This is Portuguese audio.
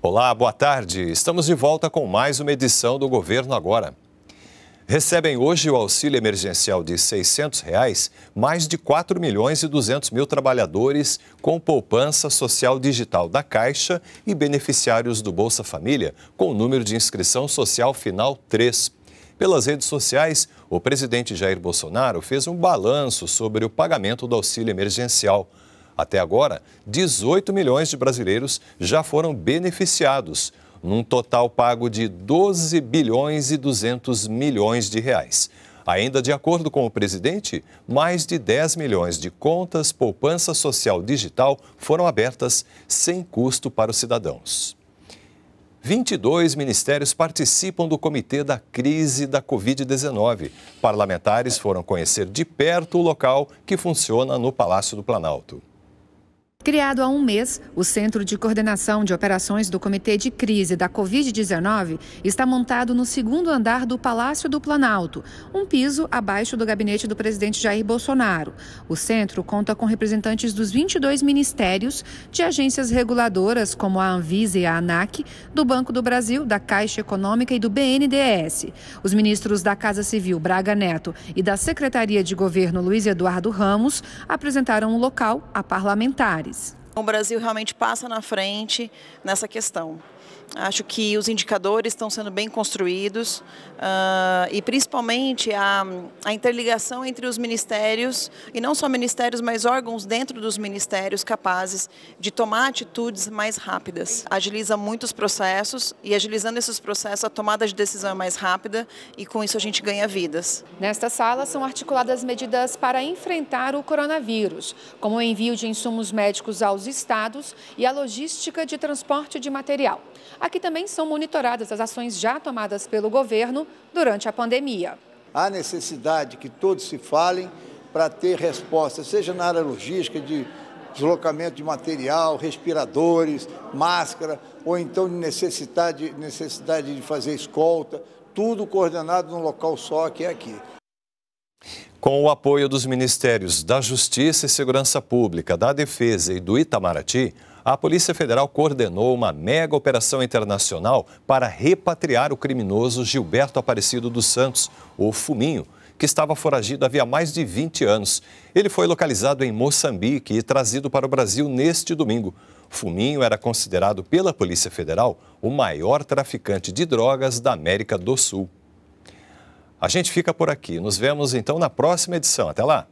Olá, boa tarde. Estamos de volta com mais uma edição do Governo Agora. Recebem hoje o auxílio emergencial de R$ 600, reais, mais de 4 milhões e 200 mil trabalhadores com poupança social digital da Caixa e beneficiários do Bolsa Família com o número de inscrição social final 3. Pelas redes sociais, o presidente Jair Bolsonaro fez um balanço sobre o pagamento do auxílio emergencial. Até agora, 18 milhões de brasileiros já foram beneficiados, num total pago de 12 bilhões e 200 milhões de reais. Ainda de acordo com o presidente, mais de 10 milhões de contas poupança social digital foram abertas sem custo para os cidadãos. 22 ministérios participam do comitê da crise da Covid-19. Parlamentares foram conhecer de perto o local que funciona no Palácio do Planalto. Criado há um mês, o Centro de Coordenação de Operações do Comitê de Crise da Covid-19 está montado no segundo andar do Palácio do Planalto, um piso abaixo do gabinete do presidente Jair Bolsonaro. O centro conta com representantes dos 22 ministérios, de agências reguladoras como a Anvisa e a ANAC, do Banco do Brasil, da Caixa Econômica e do BNDES. Os ministros da Casa Civil Braga Neto e da Secretaria de Governo Luiz Eduardo Ramos apresentaram o local a parlamentares. Então, o Brasil realmente passa na frente nessa questão. Acho que os indicadores estão sendo bem construídos uh, e principalmente a, a, interligação entre os ministérios, e não só ministérios, mas órgãos dentro dos ministérios capazes de tomar atitudes mais rápidas. Agiliza muitos processos e agilizando esses processos a tomada de decisão é mais rápida e com isso a gente ganha vidas. Nesta sala são articuladas medidas para enfrentar o coronavírus, como o envio de insumos médicos aos estados e a logística de transporte de material. Aqui também são monitoradas as ações já tomadas pelo governo durante a pandemia. Há necessidade que todos se falem para ter respostas, seja na área logística, de deslocamento de material, respiradores, máscara, ou então necessidade, necessidade de fazer escolta, tudo coordenado num local só, que é aqui. Com o apoio dos Ministérios da Justiça e Segurança Pública, da Defesa e do Itamaraty, a Polícia Federal coordenou uma mega operação internacional para repatriar o criminoso Gilberto Aparecido dos Santos, o Fuminho, que estava foragido havia mais de 20 anos. Ele foi localizado em Moçambique e trazido para o Brasil neste domingo. Fuminho era considerado pela Polícia Federal o maior traficante de drogas da América do Sul. A gente fica por aqui. Nos vemos então na próxima edição. Até lá!